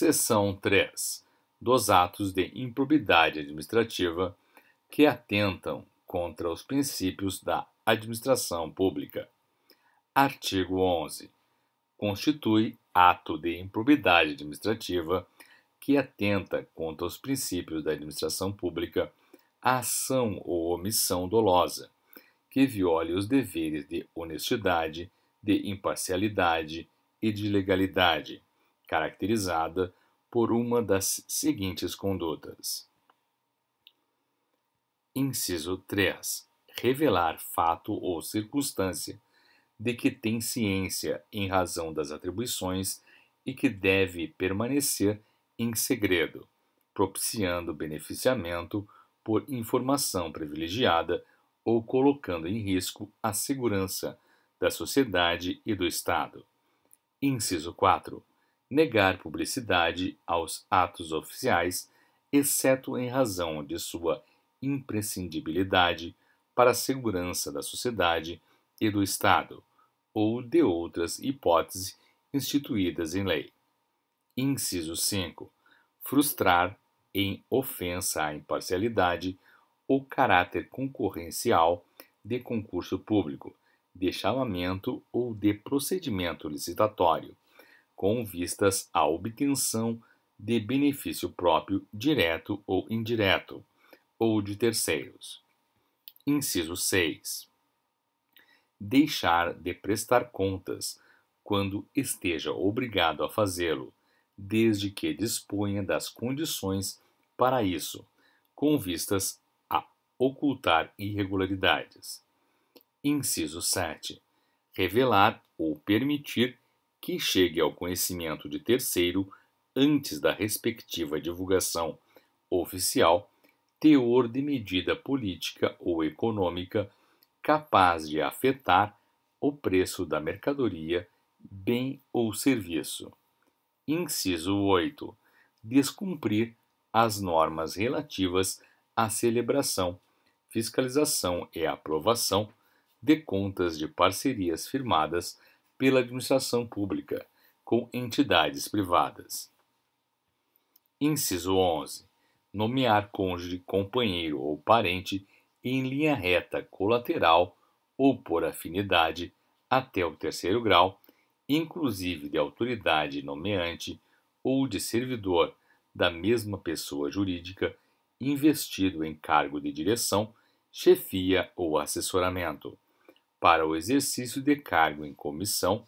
Seção 3. Dos atos de improbidade administrativa que atentam contra os princípios da administração pública. Artigo 11. Constitui ato de improbidade administrativa que atenta contra os princípios da administração pública a ação ou omissão dolosa que viole os deveres de honestidade, de imparcialidade e de legalidade caracterizada por uma das seguintes condutas. Inciso 3. Revelar fato ou circunstância de que tem ciência em razão das atribuições e que deve permanecer em segredo, propiciando beneficiamento por informação privilegiada ou colocando em risco a segurança da sociedade e do Estado. Inciso 4 negar publicidade aos atos oficiais, exceto em razão de sua imprescindibilidade para a segurança da sociedade e do Estado, ou de outras hipóteses instituídas em lei. Inciso 5. Frustrar, em ofensa à imparcialidade, o caráter concorrencial de concurso público, de chamamento ou de procedimento licitatório, com vistas à obtenção de benefício próprio direto ou indireto, ou de terceiros. Inciso 6. Deixar de prestar contas quando esteja obrigado a fazê-lo, desde que disponha das condições para isso, com vistas a ocultar irregularidades. Inciso 7. Revelar ou permitir que chegue ao conhecimento de terceiro antes da respectiva divulgação oficial, teor de medida política ou econômica capaz de afetar o preço da mercadoria, bem ou serviço. Inciso 8. Descumprir as normas relativas à celebração, fiscalização e aprovação de contas de parcerias firmadas pela administração pública com entidades privadas. Inciso 11. Nomear cônjuge, companheiro ou parente em linha reta colateral ou por afinidade até o terceiro grau, inclusive de autoridade nomeante ou de servidor da mesma pessoa jurídica investido em cargo de direção, chefia ou assessoramento para o exercício de cargo em comissão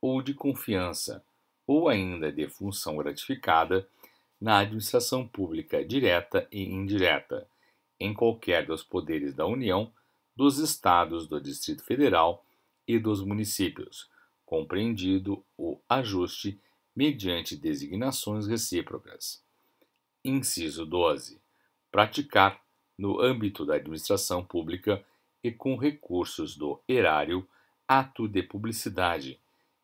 ou de confiança, ou ainda de função gratificada, na administração pública direta e indireta, em qualquer dos poderes da União, dos Estados, do Distrito Federal e dos municípios, compreendido o ajuste mediante designações recíprocas. Inciso 12. Praticar, no âmbito da administração pública, e com recursos do erário ato de publicidade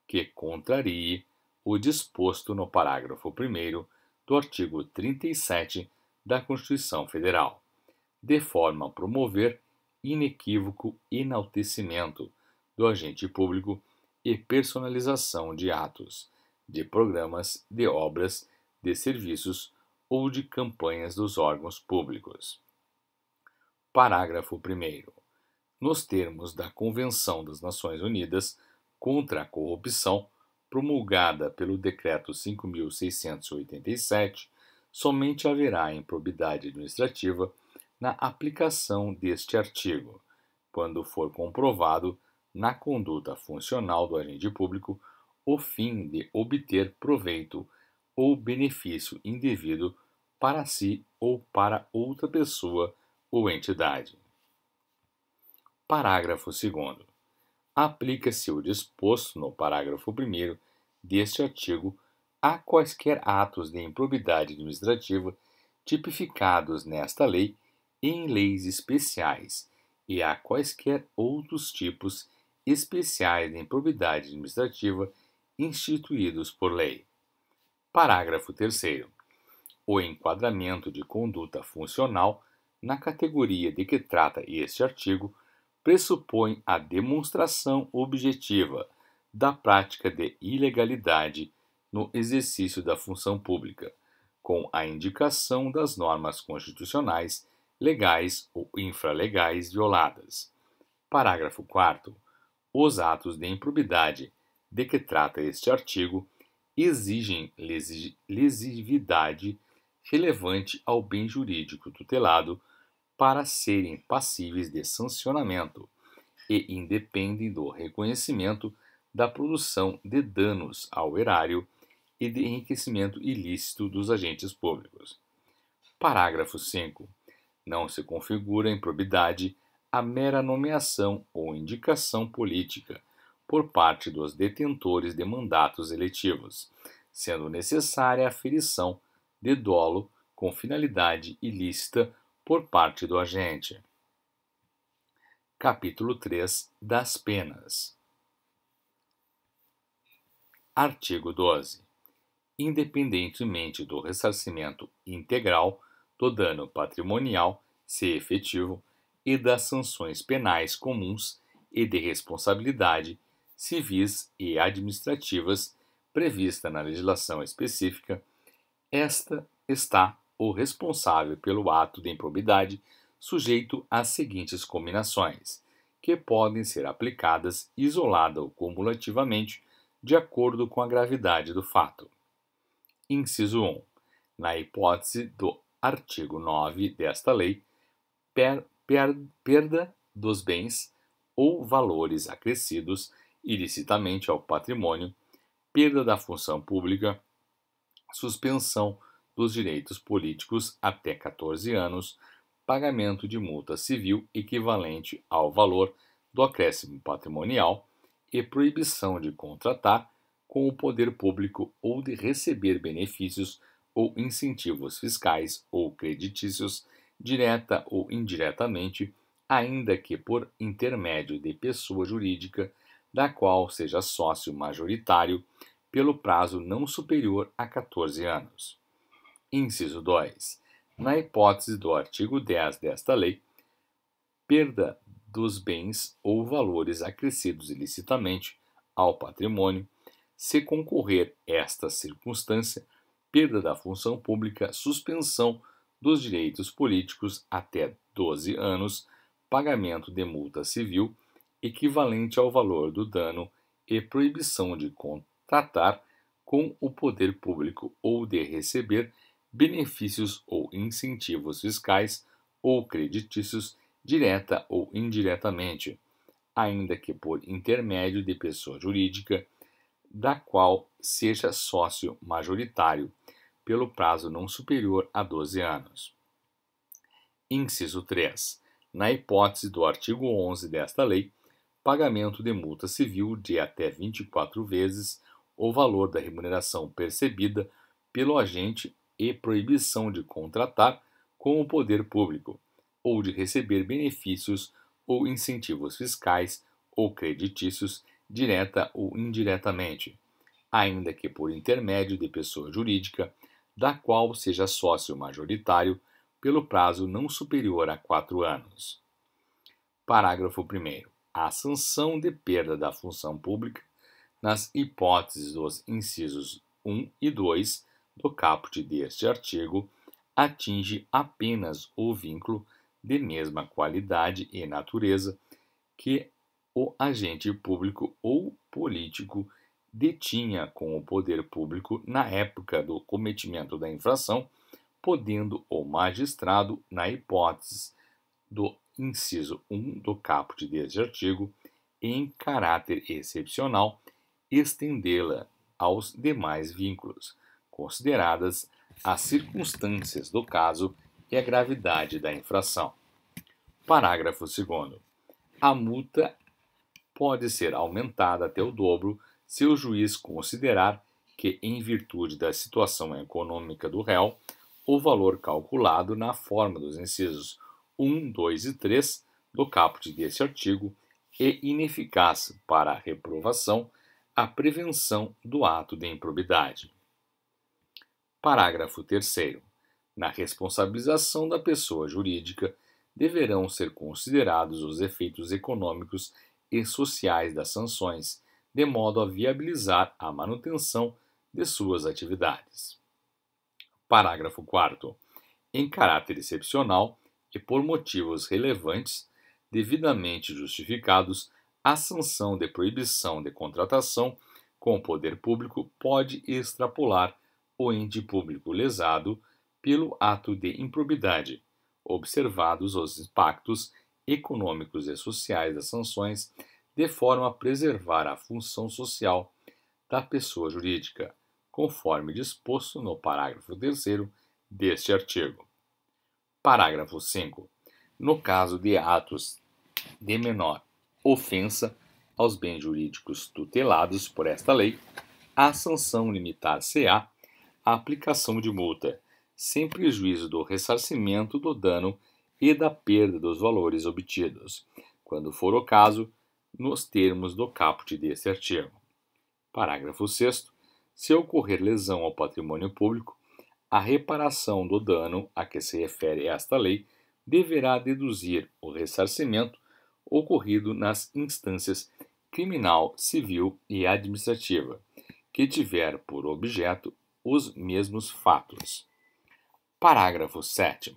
que contrarie o disposto no parágrafo 1 do artigo 37 da Constituição Federal, de forma a promover inequívoco enaltecimento do agente público e personalização de atos, de programas, de obras, de serviços ou de campanhas dos órgãos públicos. Parágrafo 1 nos termos da Convenção das Nações Unidas contra a Corrupção, promulgada pelo Decreto 5687, somente haverá improbidade administrativa na aplicação deste artigo, quando for comprovado na conduta funcional do agente público o fim de obter proveito ou benefício indevido para si ou para outra pessoa ou entidade. Parágrafo 2. Aplica-se o disposto no parágrafo 1 deste artigo a quaisquer atos de improbidade administrativa tipificados nesta lei e em leis especiais e a quaisquer outros tipos especiais de improbidade administrativa instituídos por lei. Parágrafo 3. O enquadramento de conduta funcional na categoria de que trata este artigo pressupõe a demonstração objetiva da prática de ilegalidade no exercício da função pública, com a indicação das normas constitucionais, legais ou infralegais violadas. Parágrafo 4. Os atos de improbidade de que trata este artigo exigem lesividade relevante ao bem jurídico tutelado para serem passíveis de sancionamento e independem do reconhecimento da produção de danos ao erário e de enriquecimento ilícito dos agentes públicos. Parágrafo 5. Não se configura improbidade a mera nomeação ou indicação política por parte dos detentores de mandatos eletivos, sendo necessária a aferição de dolo com finalidade ilícita por parte do agente. Capítulo 3 das penas. Artigo 12. Independentemente do ressarcimento integral do dano patrimonial, se efetivo, e das sanções penais comuns e de responsabilidade civis e administrativas prevista na legislação específica, esta está o responsável pelo ato de improbidade, sujeito às seguintes combinações, que podem ser aplicadas isolada ou cumulativamente, de acordo com a gravidade do fato. Inciso 1. Na hipótese do artigo 9 desta lei, per, per, perda dos bens ou valores acrescidos ilicitamente ao patrimônio, perda da função pública, suspensão dos direitos políticos até 14 anos, pagamento de multa civil equivalente ao valor do acréscimo patrimonial e proibição de contratar com o poder público ou de receber benefícios ou incentivos fiscais ou creditícios, direta ou indiretamente, ainda que por intermédio de pessoa jurídica da qual seja sócio majoritário, pelo prazo não superior a 14 anos. Inciso 2. Na hipótese do artigo 10 desta lei, perda dos bens ou valores acrescidos ilicitamente ao patrimônio, se concorrer esta circunstância, perda da função pública, suspensão dos direitos políticos até 12 anos, pagamento de multa civil equivalente ao valor do dano e proibição de contratar com o poder público ou de receber benefícios ou incentivos fiscais ou creditícios, direta ou indiretamente, ainda que por intermédio de pessoa jurídica, da qual seja sócio majoritário, pelo prazo não superior a 12 anos. Inciso 3. Na hipótese do artigo 11 desta lei, pagamento de multa civil de até 24 vezes o valor da remuneração percebida pelo agente e proibição de contratar com o poder público, ou de receber benefícios ou incentivos fiscais ou creditícios, direta ou indiretamente, ainda que por intermédio de pessoa jurídica, da qual seja sócio majoritário, pelo prazo não superior a quatro anos. Parágrafo 1. A sanção de perda da função pública, nas hipóteses dos incisos 1 e 2, do caput deste artigo atinge apenas o vínculo de mesma qualidade e natureza que o agente público ou político detinha com o poder público na época do cometimento da infração, podendo o magistrado, na hipótese do inciso 1 do caput deste artigo, em caráter excepcional, estendê-la aos demais vínculos consideradas as circunstâncias do caso e a gravidade da infração. Parágrafo 2. A multa pode ser aumentada até o dobro se o juiz considerar que, em virtude da situação econômica do réu, o valor calculado na forma dos incisos 1, 2 e 3 do caput deste artigo é ineficaz para a reprovação, a prevenção do ato de improbidade. Parágrafo 3. Na responsabilização da pessoa jurídica, deverão ser considerados os efeitos econômicos e sociais das sanções, de modo a viabilizar a manutenção de suas atividades. Parágrafo 4. Em caráter excepcional e por motivos relevantes, devidamente justificados, a sanção de proibição de contratação com o poder público pode extrapolar ou ente público lesado pelo ato de improbidade, observados os impactos econômicos e sociais das sanções, de forma a preservar a função social da pessoa jurídica, conforme disposto no parágrafo 3 deste artigo. Parágrafo 5. No caso de atos de menor ofensa aos bens jurídicos tutelados por esta lei, a sanção limitar-se-á a aplicação de multa, sem prejuízo do ressarcimento do dano e da perda dos valores obtidos, quando for o caso, nos termos do caput deste artigo. Parágrafo 6. Se ocorrer lesão ao patrimônio público, a reparação do dano a que se refere esta lei deverá deduzir o ressarcimento ocorrido nas instâncias criminal, civil e administrativa, que tiver por objeto os mesmos fatos. Parágrafo 7.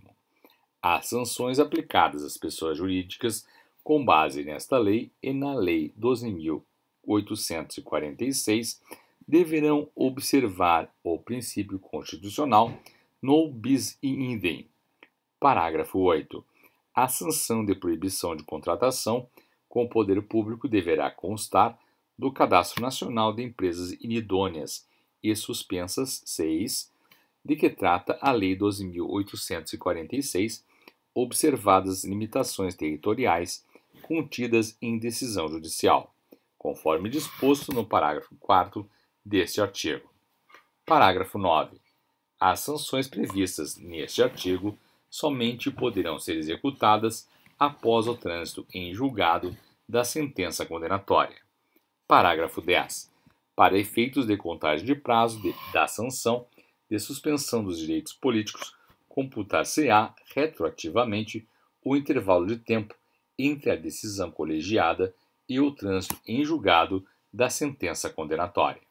As sanções aplicadas às pessoas jurídicas com base nesta lei e na Lei 12.846 deverão observar o princípio constitucional no bis in idem. Parágrafo 8. A sanção de proibição de contratação com o poder público deverá constar do Cadastro Nacional de Empresas Inidôneas e suspensas 6, de que trata a Lei 12.846, observadas limitações territoriais contidas em decisão judicial, conforme disposto no parágrafo 4 deste artigo. Parágrafo 9. As sanções previstas neste artigo somente poderão ser executadas após o trânsito em julgado da sentença condenatória. Parágrafo 10 para efeitos de contagem de prazo de, da sanção de suspensão dos direitos políticos, computar-se-á retroativamente o intervalo de tempo entre a decisão colegiada e o trânsito em julgado da sentença condenatória.